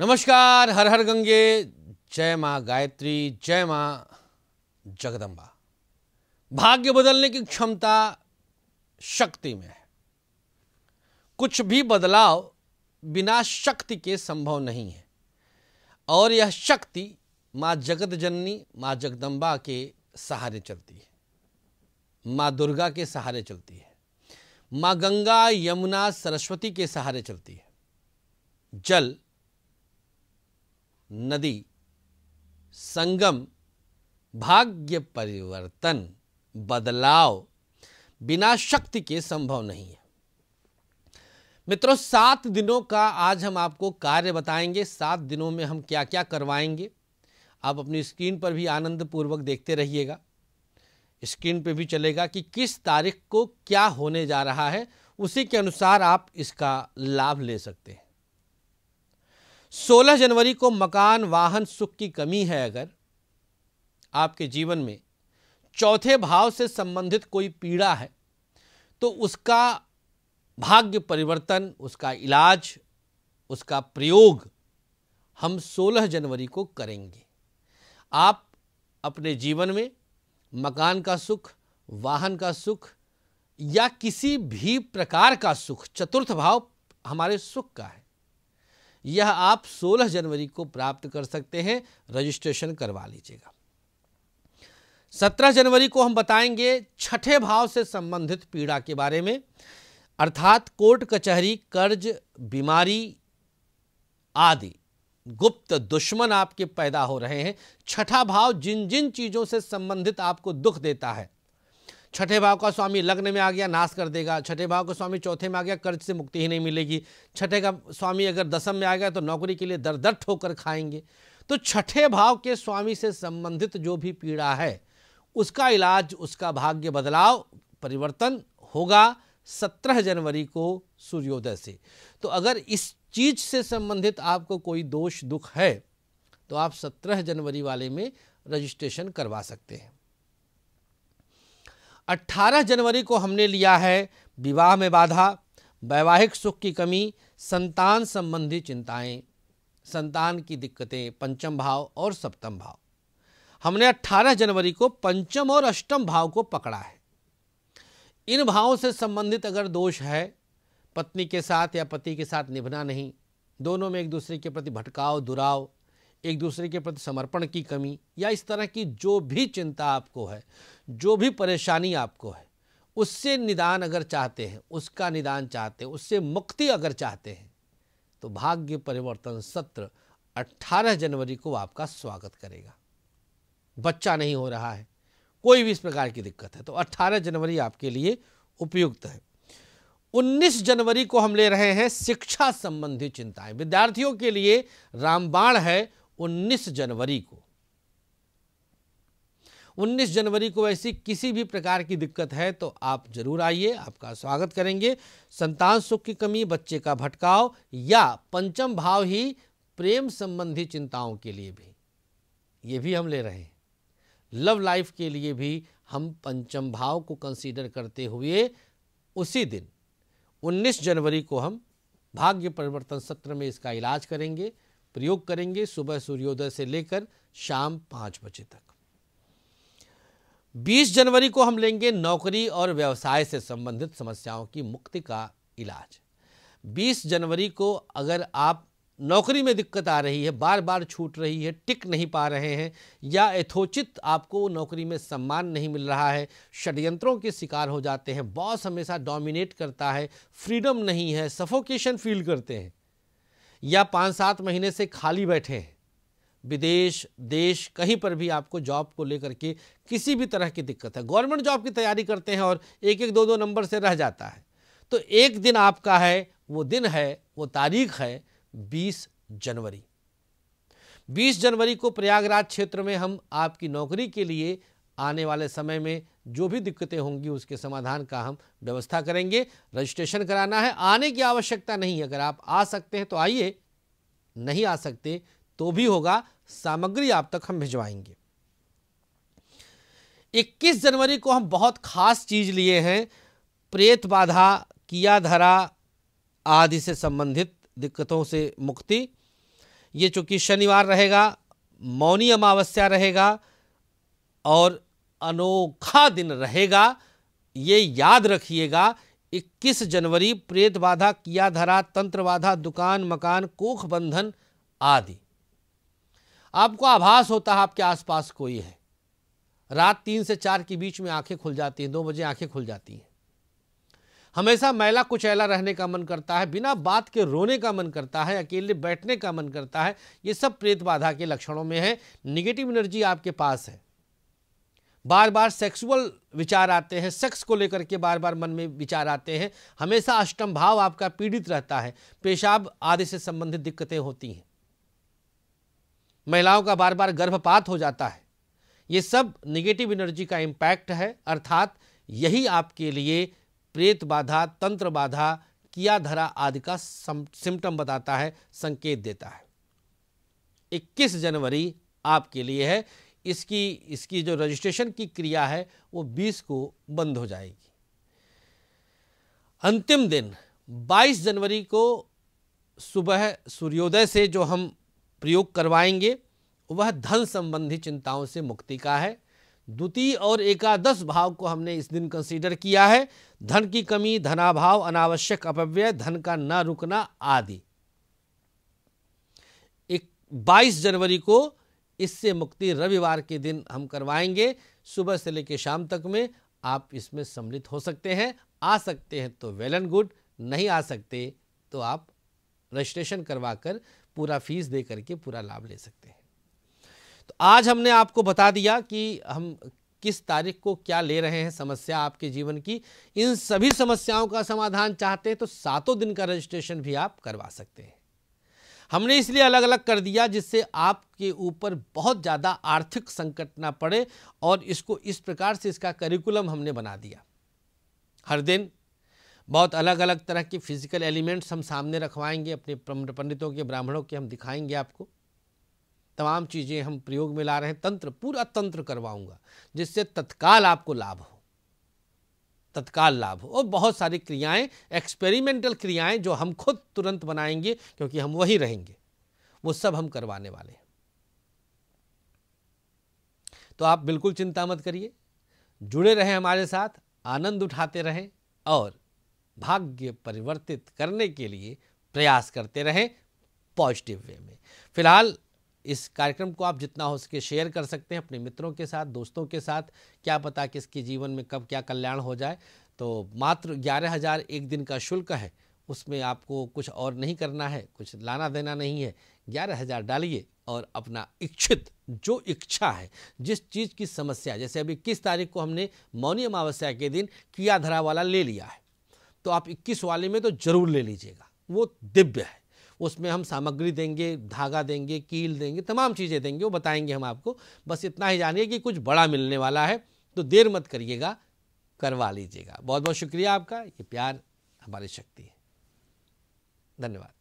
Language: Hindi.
नमस्कार हर हर गंगे जय मां गायत्री जय मां जगदम्बा भाग्य बदलने की क्षमता शक्ति में है कुछ भी बदलाव बिना शक्ति के संभव नहीं है और यह शक्ति मां जगत जननी मां जगदम्बा के सहारे चलती है मां दुर्गा के सहारे चलती है मां गंगा यमुना सरस्वती के सहारे चलती है जल नदी संगम भाग्य परिवर्तन बदलाव बिना शक्ति के संभव नहीं है मित्रों सात दिनों का आज हम आपको कार्य बताएंगे सात दिनों में हम क्या क्या करवाएंगे आप अपनी स्क्रीन पर भी आनंद पूर्वक देखते रहिएगा स्क्रीन पे भी चलेगा कि किस तारीख को क्या होने जा रहा है उसी के अनुसार आप इसका लाभ ले सकते हैं 16 जनवरी को मकान वाहन सुख की कमी है अगर आपके जीवन में चौथे भाव से संबंधित कोई पीड़ा है तो उसका भाग्य परिवर्तन उसका इलाज उसका प्रयोग हम 16 जनवरी को करेंगे आप अपने जीवन में मकान का सुख वाहन का सुख या किसी भी प्रकार का सुख चतुर्थ भाव हमारे सुख का है यह आप 16 जनवरी को प्राप्त कर सकते हैं रजिस्ट्रेशन करवा लीजिएगा 17 जनवरी को हम बताएंगे छठे भाव से संबंधित पीड़ा के बारे में अर्थात कोर्ट कचहरी कर्ज बीमारी आदि गुप्त दुश्मन आपके पैदा हो रहे हैं छठा भाव जिन जिन चीज़ों से संबंधित आपको दुख देता है छठे भाव का स्वामी लग्न में आ गया नाश कर देगा छठे भाव का स्वामी चौथे में आ गया कर्ज से मुक्ति ही नहीं मिलेगी छठे का स्वामी अगर दसम में आ गया तो नौकरी के लिए दर दर ठोकर खाएंगे तो छठे भाव के स्वामी से संबंधित जो भी पीड़ा है उसका इलाज उसका भाग्य बदलाव परिवर्तन होगा सत्रह जनवरी को सूर्योदय से तो अगर इस चीज से संबंधित आपको कोई दोष दुख है तो आप सत्रह जनवरी वाले में रजिस्ट्रेशन करवा सकते हैं 18 जनवरी को हमने लिया है विवाह में बाधा वैवाहिक सुख की कमी संतान संबंधी चिंताएं संतान की दिक्कतें पंचम भाव और सप्तम भाव हमने 18 जनवरी को पंचम और अष्टम भाव को पकड़ा है इन भावों से संबंधित अगर दोष है पत्नी के साथ या पति के साथ निभना नहीं दोनों में एक दूसरे के प्रति भटकाव दुराव एक दूसरे के प्रति समर्पण की कमी या इस तरह की जो भी चिंता आपको है जो भी परेशानी आपको है उससे निदान अगर चाहते हैं उसका निदान चाहते हैं उससे मुक्ति अगर चाहते हैं तो भाग्य परिवर्तन सत्र 18 जनवरी को आपका स्वागत करेगा बच्चा नहीं हो रहा है कोई भी इस प्रकार की दिक्कत है तो 18 जनवरी आपके लिए उपयुक्त है 19 जनवरी को हम ले रहे हैं शिक्षा संबंधी चिंताएं विद्यार्थियों के लिए रामबाण है 19 जनवरी को 19 जनवरी को ऐसी किसी भी प्रकार की दिक्कत है तो आप जरूर आइए आपका स्वागत करेंगे संतान सुख की कमी बच्चे का भटकाव या पंचम भाव ही प्रेम संबंधी चिंताओं के लिए भी ये भी हम ले रहे हैं लव लाइफ के लिए भी हम पंचम भाव को कंसीडर करते हुए उसी दिन 19 जनवरी को हम भाग्य परिवर्तन सत्र में इसका इलाज करेंगे प्रयोग करेंगे सुबह सूर्योदय से लेकर शाम पांच बजे तक 20 जनवरी को हम लेंगे नौकरी और व्यवसाय से संबंधित समस्याओं की मुक्ति का इलाज 20 जनवरी को अगर आप नौकरी में दिक्कत आ रही है बार बार छूट रही है टिक नहीं पा रहे हैं या यथोचित आपको नौकरी में सम्मान नहीं मिल रहा है षड्यंत्रों के शिकार हो जाते हैं बॉस हमेशा डोमिनेट करता है फ्रीडम नहीं है सफोकेशन फील करते हैं या पाँच सात महीने से खाली बैठे हैं विदेश देश कहीं पर भी आपको जॉब को लेकर के किसी भी तरह की दिक्कत है गवर्नमेंट जॉब की तैयारी करते हैं और एक एक दो दो नंबर से रह जाता है तो एक दिन आपका है वो दिन है वो तारीख है 20 जनवरी 20 जनवरी को प्रयागराज क्षेत्र में हम आपकी नौकरी के लिए आने वाले समय में जो भी दिक्कतें होंगी उसके समाधान का हम व्यवस्था करेंगे रजिस्ट्रेशन कराना है आने की आवश्यकता नहीं है अगर आप आ सकते हैं तो आइए नहीं आ सकते तो भी होगा सामग्री आप तक हम भिजवाएंगे 21 जनवरी को हम बहुत खास चीज लिए हैं प्रेत बाधा किया धरा आदि से संबंधित दिक्कतों से मुक्ति ये चूंकि शनिवार रहेगा मौनी अमावस्या रहेगा और अनोखा दिन रहेगा ये याद रखिएगा 21 जनवरी प्रेत बाधा किया धरा तंत्र बाधा दुकान मकान कोख बंधन आदि आपको आभास होता है आपके आसपास कोई है रात तीन से चार के बीच में आंखें खुल जाती हैं दो बजे आंखें खुल जाती हैं हमेशा मैला कुचैला रहने का मन करता है बिना बात के रोने का मन करता है अकेले बैठने का मन करता है ये सब प्रेत बाधा के लक्षणों में है निगेटिव एनर्जी आपके पास है बार बार सेक्सुअल विचार आते हैं सेक्स को लेकर के बार बार मन में विचार आते हैं हमेशा अष्टम भाव आपका पीड़ित रहता है पेशाब आदि से संबंधित दिक्कतें होती हैं महिलाओं का बार बार गर्भपात हो जाता है ये सब निगेटिव एनर्जी का इम्पैक्ट है अर्थात यही आपके लिए प्रेत बाधा तंत्र बाधा किया धरा आदि का सिम्टम बताता है संकेत देता है 21 जनवरी आपके लिए है इसकी इसकी जो रजिस्ट्रेशन की क्रिया है वो 20 को बंद हो जाएगी अंतिम दिन 22 जनवरी को सुबह सूर्योदय से जो हम प्रयोग करवाएंगे वह धन संबंधी चिंताओं से मुक्ति का है द्वितीय और एकादश भाव को हमने इस दिन कंसीडर किया है धन की कमी धनाभाव अनावश्यक अपव्यय धन का न रुकना आदि 22 जनवरी को इससे मुक्ति रविवार के दिन हम करवाएंगे सुबह से लेकर शाम तक में आप इसमें सम्मिलित हो सकते हैं आ सकते हैं तो वेल एंड गुड नहीं आ सकते तो आप रजिस्ट्रेशन करवा कर पूरा फीस दे करके पूरा लाभ ले सकते हैं तो आज हमने आपको बता दिया कि हम किस तारीख को क्या ले रहे हैं समस्या आपके जीवन की इन सभी समस्याओं का समाधान चाहते हैं तो सातों दिन का रजिस्ट्रेशन भी आप करवा सकते हैं हमने इसलिए अलग अलग कर दिया जिससे आपके ऊपर बहुत ज़्यादा आर्थिक संकट ना पड़े और इसको इस प्रकार से इसका करिकुलम हमने बना दिया हर दिन बहुत अलग अलग तरह के फिजिकल एलिमेंट्स हम सामने रखवाएंगे अपने पंडितों के ब्राह्मणों के हम दिखाएंगे आपको तमाम चीज़ें हम प्रयोग में ला रहे हैं तंत्र पूरा तंत्र करवाऊँगा जिससे तत्काल आपको लाभ हो तत्काल लाभ और बहुत सारी क्रियाएं एक्सपेरिमेंटल क्रियाएं जो हम खुद तुरंत बनाएंगे क्योंकि हम वही रहेंगे वो सब हम करवाने वाले हैं तो आप बिल्कुल चिंता मत करिए जुड़े रहें हमारे साथ आनंद उठाते रहें और भाग्य परिवर्तित करने के लिए प्रयास करते रहें पॉजिटिव वे में फिलहाल इस कार्यक्रम को आप जितना हो सके शेयर कर सकते हैं अपने मित्रों के साथ दोस्तों के साथ क्या पता किसके जीवन में कब क्या कल्याण हो जाए तो मात्र ग्यारह हज़ार एक दिन का शुल्क है उसमें आपको कुछ और नहीं करना है कुछ लाना देना नहीं है ग्यारह हज़ार डालिए और अपना इच्छित जो इच्छा है जिस चीज़ की समस्या जैसे अभी किस तारीख को हमने मौनी अमावस्या के दिन किया धरा वाला ले लिया है तो आप इक्कीस वाले में तो ज़रूर ले लीजिएगा वो दिव्य है उसमें हम सामग्री देंगे धागा देंगे कील देंगे तमाम चीज़ें देंगे वो बताएंगे हम आपको बस इतना ही जानिए कि कुछ बड़ा मिलने वाला है तो देर मत करिएगा करवा लीजिएगा बहुत बहुत शुक्रिया आपका ये प्यार हमारी शक्ति है धन्यवाद